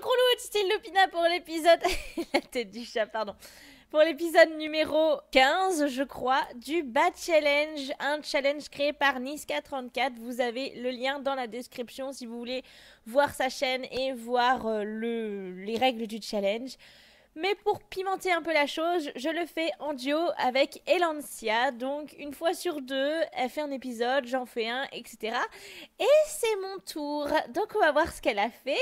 crois et Style Lupina pour l'épisode... La tête du chat, pardon. Pour l'épisode numéro 15, je crois, du Bat Challenge. Un challenge créé par Niska34. Vous avez le lien dans la description si vous voulez voir sa chaîne et voir euh, le... les règles du challenge. Mais pour pimenter un peu la chose, je le fais en duo avec Elancia. Donc une fois sur deux, elle fait un épisode, j'en fais un, etc. Et c'est mon tour. Donc on va voir ce qu'elle a fait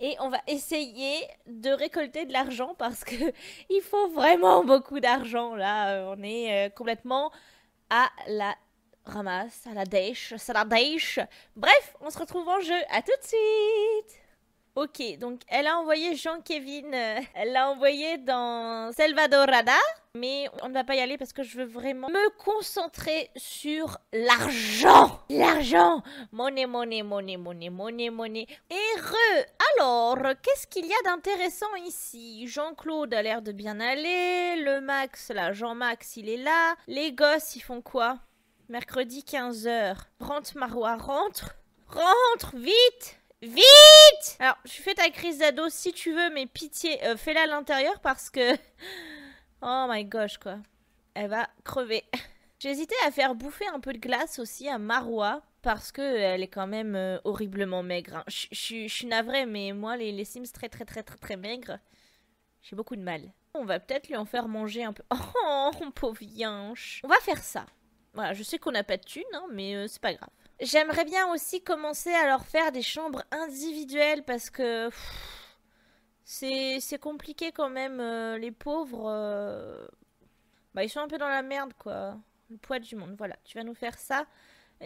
et on va essayer de récolter de l'argent parce que il faut vraiment beaucoup d'argent là. Euh, on est euh, complètement à la ramasse, à la déche, à la déche Bref, on se retrouve en jeu. À tout de suite. Ok, donc elle a envoyé Jean-Kevin, euh, elle l'a envoyé dans Salvadorada, mais on ne va pas y aller parce que je veux vraiment me concentrer sur l'argent. L'argent Monnaie, monnaie, monnaie, monnaie, monnaie, monnaie. Et Alors, qu'est-ce qu'il y a d'intéressant ici Jean-Claude a l'air de bien aller, le Max, là, Jean-Max, il est là. Les gosses, ils font quoi Mercredi 15h. Rentre, Marois, rentre Rentre, vite Vite Alors, je fais ta crise d'ado si tu veux, mais pitié, euh, fais-la à l'intérieur parce que... Oh my gosh, quoi. Elle va crever. J'ai hésité à faire bouffer un peu de glace aussi à Marois parce que euh, elle est quand même euh, horriblement maigre. Hein. Je suis navrée, mais moi, les, Sims très très très très très maigres, j'ai beaucoup de mal. On va peut-être lui en faire manger un peu. Oh, pauvre On va faire ça. Voilà, je sais qu'on n'a pas de thunes, hein, mais c'est pas grave. J'aimerais bien aussi commencer à leur faire des chambres individuelles parce que c'est compliqué quand même. Euh, les pauvres, euh, bah, ils sont un peu dans la merde quoi. Le poids du monde, voilà. Tu vas nous faire ça.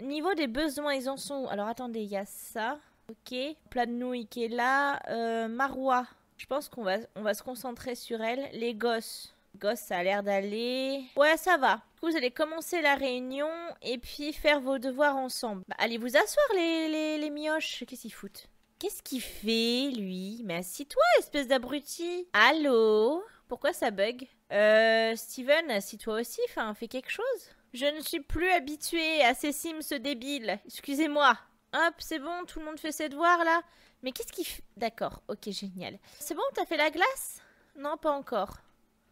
Niveau des besoins, ils en sont Alors attendez, il y a ça. Ok, plat de nouilles qui est là. Euh, Marois, je pense qu'on va, on va se concentrer sur elle. Les gosses, Gosse, ça a l'air d'aller. Ouais, ça va. vous allez commencer la réunion et puis faire vos devoirs ensemble. Bah, allez vous asseoir, les, les, les mioches. Qu'est-ce qu'il foutent Qu'est-ce qu'il fait, lui Mais assis-toi, espèce d'abruti Allô Pourquoi ça bug Euh, Steven, assis-toi aussi, enfin, fais quelque chose. Je ne suis plus habituée à ces sims débiles. Excusez-moi. Hop, c'est bon, tout le monde fait ses devoirs, là Mais qu'est-ce qu'il fait D'accord, ok, génial. C'est bon, t'as fait la glace Non, pas encore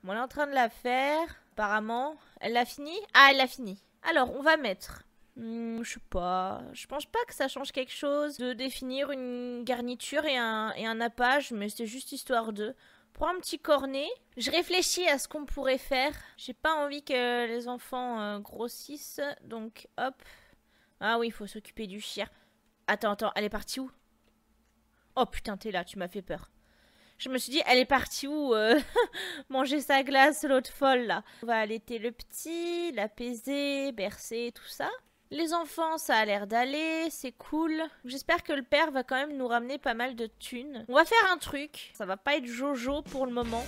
on est en train de la faire, apparemment. Elle l'a fini Ah, elle l'a fini. Alors, on va mettre... Hmm, je sais pas. Je pense pas que ça change quelque chose de définir une garniture et un, et un appage, mais c'est juste histoire de... Prends un petit cornet. Je réfléchis à ce qu'on pourrait faire. J'ai pas envie que les enfants euh, grossissent, donc hop. Ah oui, il faut s'occuper du chien. Attends, attends, elle est partie où Oh putain, t'es là, tu m'as fait peur. Je me suis dit, elle est partie où euh, Manger sa glace, l'autre folle là. On va allaiter le petit, l'apaiser, bercer, tout ça. Les enfants, ça a l'air d'aller, c'est cool. J'espère que le père va quand même nous ramener pas mal de thunes. On va faire un truc, ça va pas être Jojo pour le moment.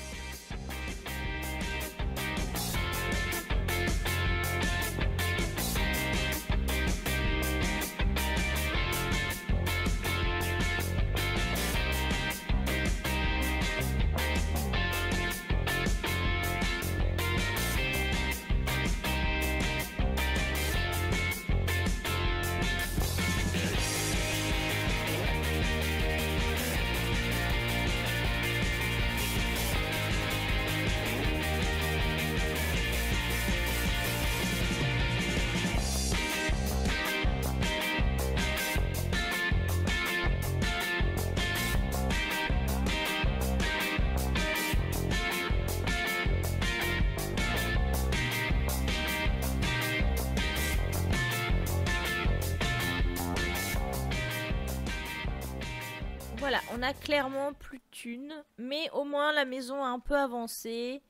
Voilà, on a clairement plus de thunes, mais au moins la maison a un peu avancé.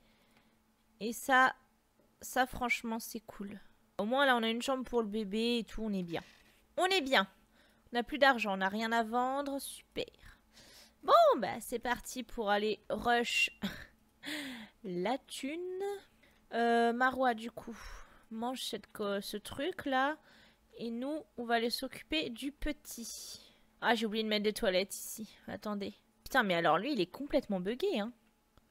Et ça, ça franchement c'est cool. Au moins là on a une chambre pour le bébé et tout, on est bien. On est bien On n'a plus d'argent, on n'a rien à vendre, super. Bon bah c'est parti pour aller rush la thune. Euh, Marois du coup, mange cette, ce truc là. Et nous, on va aller s'occuper du petit. Ah, j'ai oublié de mettre des toilettes ici. Attendez. Putain, mais alors lui, il est complètement bugué, hein.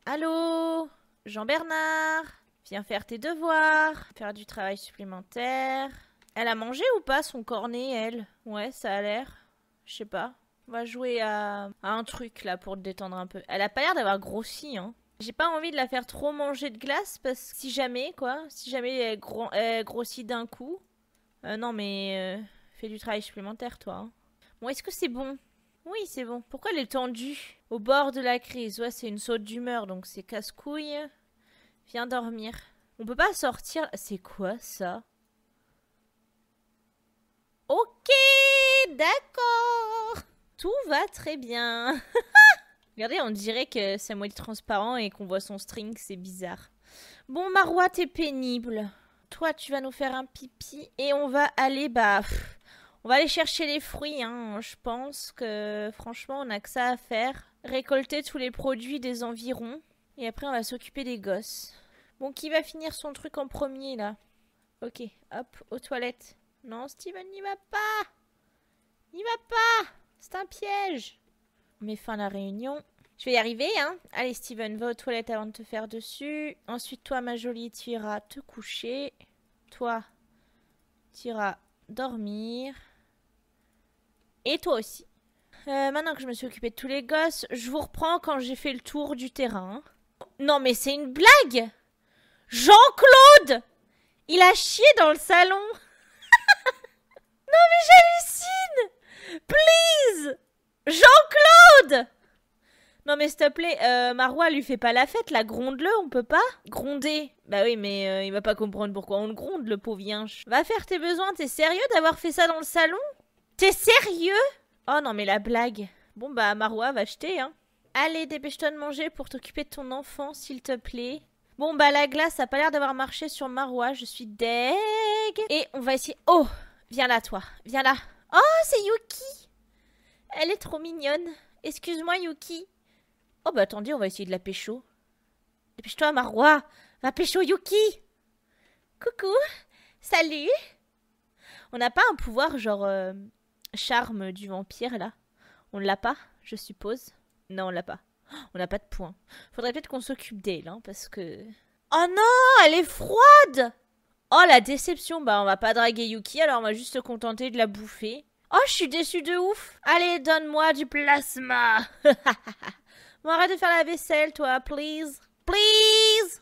Allô Jean-Bernard Viens faire tes devoirs. Faire du travail supplémentaire. Elle a mangé ou pas son cornet, elle Ouais, ça a l'air. Je sais pas. On va jouer à... un truc, là, pour te détendre un peu. Elle a pas l'air d'avoir grossi, hein. J'ai pas envie de la faire trop manger de glace, parce que si jamais, quoi, si jamais elle, grossit d'un coup... Euh, non, mais... Euh, fais du travail supplémentaire, toi, hein est-ce que c'est bon Oui, c'est bon. Pourquoi elle est tendue Au bord de la crise. Ouais, c'est une saute d'humeur, donc c'est casse-couille. Viens dormir. On peut pas sortir. C'est quoi ça Ok, d'accord. Tout va très bien. Regardez, on dirait que c'est moelle transparent et qu'on voit son string, c'est bizarre. Bon, Marois, t'es pénible. Toi, tu vas nous faire un pipi et on va aller, baf... On va aller chercher les fruits, hein. je pense que franchement on n'a que ça à faire. Récolter tous les produits des environs. Et après on va s'occuper des gosses. Bon, qui va finir son truc en premier là Ok, hop, aux toilettes. Non, Steven n'y va pas N'y va pas C'est un piège On met fin à la réunion. Je vais y arriver, hein Allez Steven, va aux toilettes avant de te faire dessus. Ensuite toi ma jolie, tu iras te coucher. Toi, tu iras dormir. Et toi aussi. Euh, maintenant que je me suis occupée de tous les gosses, je vous reprends quand j'ai fait le tour du terrain. Non mais c'est une blague Jean-Claude Il a chié dans le salon Non mais j'hallucine Please Jean-Claude non mais s'il te plaît, euh, Marois lui fait pas la fête, la gronde-le, on peut pas Gronder Bah oui, mais euh, il va pas comprendre pourquoi on le gronde, le pauvre Va faire tes besoins, t'es sérieux d'avoir fait ça dans le salon T'es sérieux Oh non, mais la blague. Bon bah, Maroua va acheter, hein. Allez, dépêche-toi de manger pour t'occuper de ton enfant, s'il te plaît. Bon bah, la glace a pas l'air d'avoir marché sur Marois, je suis deg. Et on va essayer... Oh Viens là, toi. Viens là. Oh, c'est Yuki Elle est trop mignonne. Excuse-moi, Yuki. Oh bah, attendez, on va essayer de la pécho. Dépêche-toi, Marwa. Va pécho Yuki Coucou Salut On n'a pas un pouvoir genre... Euh, charme du vampire là. On l'a pas, je suppose. Non, on l'a pas. On n'a pas de points. Faudrait peut-être qu'on s'occupe d'elle, hein, parce que. Oh non, elle est froide Oh la déception, bah on va pas draguer Yuki, alors on va juste se contenter de la bouffer. Oh, je suis déçue de ouf Allez, donne-moi du plasma Bon, arrête de faire la vaisselle, toi, please Please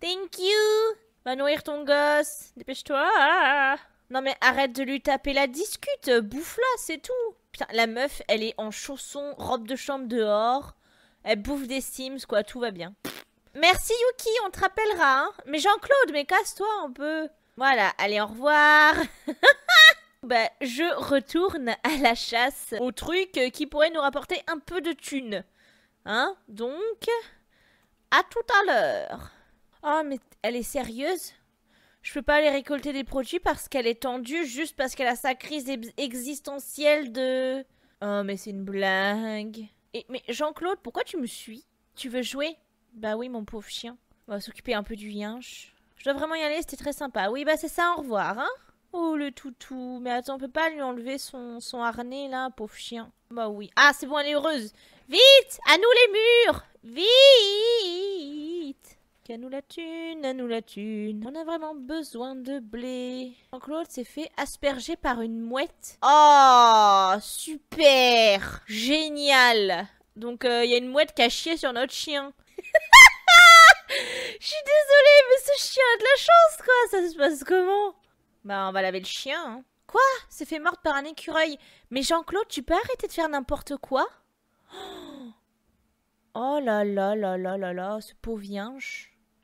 Thank you Va nourrir ton gosse Dépêche-toi non mais arrête de lui taper la discute, euh, bouffe-la, c'est tout. la meuf, elle est en chausson, robe de chambre dehors, elle bouffe des Sims, quoi, tout va bien. Merci Yuki, on te rappellera, hein. Mais Jean-Claude, mais casse-toi un peu. Voilà, allez, au revoir. bah, je retourne à la chasse au truc euh, qui pourrait nous rapporter un peu de thunes. Hein Donc, à tout à l'heure. Oh, mais elle est sérieuse je peux pas aller récolter des produits parce qu'elle est tendue, juste parce qu'elle a sa crise existentielle de. Oh, mais c'est une blague. Et, mais Jean-Claude, pourquoi tu me suis Tu veux jouer Bah oui, mon pauvre chien. On va s'occuper un peu du yinche. Je dois vraiment y aller, c'était très sympa. Oui, bah c'est ça, au revoir, hein Oh, le toutou. Mais attends, on peut pas lui enlever son, son harnais, là, pauvre chien. Bah oui. Ah, c'est bon, elle est heureuse. Vite À nous les murs Vite Qu'à nous la thune, à nous la thune. On a vraiment besoin de blé. Jean-Claude s'est fait asperger par une mouette. Oh, super Génial Donc, euh, il y a une mouette qui a chié sur notre chien. Je suis désolée, mais ce chien a de la chance, quoi Ça se passe comment Bah, on va laver le chien, hein. Quoi C'est fait morte par un écureuil. Mais Jean-Claude, tu peux arrêter de faire n'importe quoi Oh là là là là là là, ce pauvre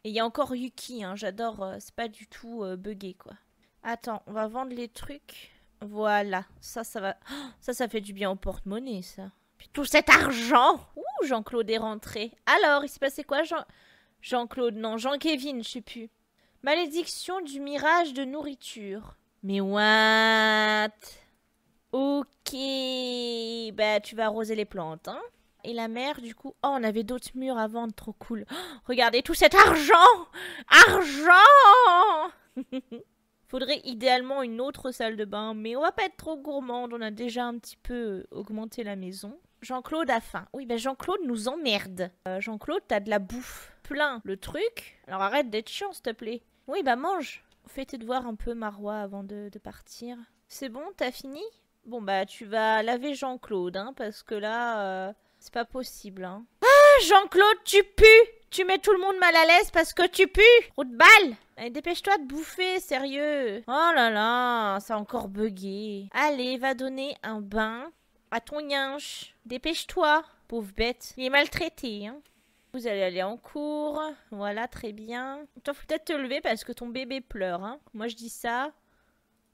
et il y a encore Yuki, hein, j'adore, euh, c'est pas du tout euh, buggé quoi. Attends, on va vendre les trucs. Voilà, ça, ça va. ça, ça fait du bien au porte-monnaie, ça. Puis tout cet argent Ouh, Jean-Claude est rentré. Alors, il s'est passé quoi, Jean. Jean-Claude, non, jean kevin je sais plus. Malédiction du mirage de nourriture. Mais what Ok, bah tu vas arroser les plantes, hein et la mère, du coup... Oh, on avait d'autres murs à vendre, trop cool. Oh, regardez tout cet argent Argent Faudrait idéalement une autre salle de bain, mais on va pas être trop gourmande, on a déjà un petit peu euh, augmenté la maison. Jean-Claude a faim. Oui, ben Jean-Claude nous emmerde. Euh, Jean-Claude, t'as de la bouffe. Plein le truc. Alors arrête d'être chiant, s'il te plaît. Oui, bah mange. Fais tes voir un peu, Marois, avant de, partir. C'est bon, t'as fini Bon, bah tu vas laver Jean-Claude, hein, parce que là... Euh, c'est pas possible, hein. Ah, Jean-Claude, tu pues Tu mets tout le monde mal à l'aise parce que tu pues Route balle Allez, dépêche-toi de bouffer, sérieux Oh là là, ça a encore bugué. Allez, va donner un bain à ton yinche. Dépêche-toi, pauvre bête. Il est maltraité, hein. Vous allez aller en cours. Voilà, très bien. Toi, faut peut-être te lever parce que ton bébé pleure. Hein. Moi, je dis ça.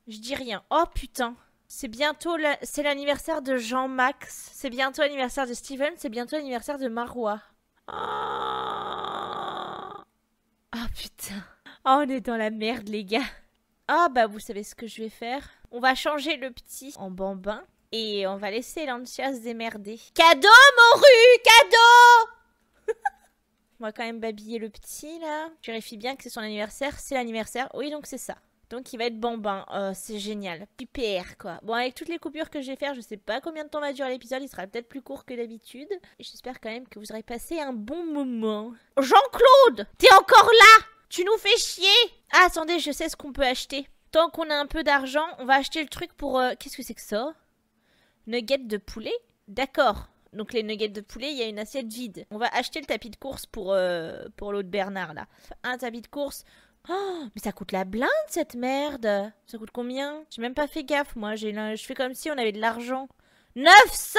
Je dis rien. Oh putain. C'est bientôt c'est l'anniversaire de Jean-Max. C'est bientôt l'anniversaire de Steven. C'est bientôt l'anniversaire de Marois. Ah, oh... putain. Oh, on est dans la merde, les gars. Ah, oh, bah, vous savez ce que je vais faire. On va changer le petit en bambin. Et on va laisser Lancia se démerder. Cadeau, Moru, Cadeau On va quand même babiller le petit, là. Je vérifie bien que c'est son anniversaire. C'est l'anniversaire. Oui, donc c'est ça. Donc il va être bambin. Oh, c'est génial. Super quoi. Bon, avec toutes les coupures que je vais faire, je sais pas combien de temps va durer l'épisode. Il sera peut-être plus court que d'habitude. J'espère quand même que vous aurez passé un bon moment. Jean-Claude T'es encore là Tu nous fais chier Ah, attendez, je sais ce qu'on peut acheter. Tant qu'on a un peu d'argent, on va acheter le truc pour. Euh, qu'est-ce que c'est que ça Nuggets de poulet D'accord. Donc les nuggets de poulet, il y a une assiette vide. On va acheter le tapis de course pour, euh, pour l'autre Bernard là. Un tapis de course, Oh, mais ça coûte la blinde cette merde Ça coûte combien J'ai même pas fait gaffe moi, j'ai je fais comme si on avait de l'argent. 900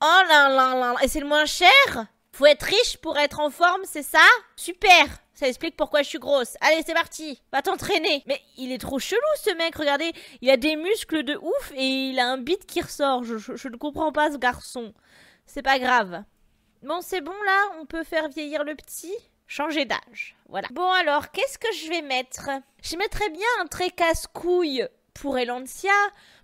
Oh là là là là Et c'est le moins cher Faut être riche pour être en forme, c'est ça Super ça explique pourquoi je suis grosse. Allez, c'est parti. Va t'entraîner. Mais il est trop chelou ce mec, regardez. Il a des muscles de ouf et il a un bit qui ressort. je ne comprends pas ce garçon. C'est pas grave. Bon, c'est bon là On peut faire vieillir le petit changer d'âge. Voilà. Bon alors, qu'est-ce que je vais mettre Je mettrais bien un très casse-couille pour Elancia,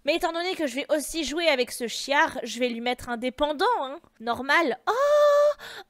mais étant donné que je vais aussi jouer avec ce chiard, je vais lui mettre un hein. Normal. Oh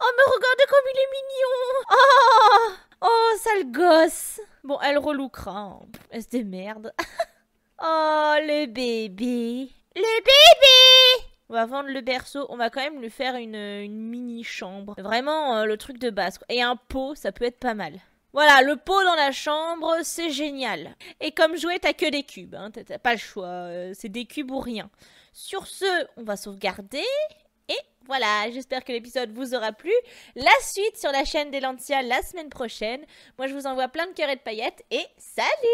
Oh, me regarde comme il est mignon Oh Oh, sale gosse Bon, elle reloucra, hein. elle se démerde. oh, le bébé Le bébé on va vendre le berceau, on va quand même lui faire une, euh, mini chambre. Vraiment euh, le truc de base. Et un pot, ça peut être pas mal. Voilà, le pot dans la chambre, c'est génial. Et comme jouet, t'as que des cubes, hein. t'as pas le choix, euh, c'est des cubes ou rien. Sur ce, on va sauvegarder. Et voilà, j'espère que l'épisode vous aura plu. La suite sur la chaîne d'Elantia la semaine prochaine. Moi, je vous envoie plein de cœurs et de paillettes. Et salut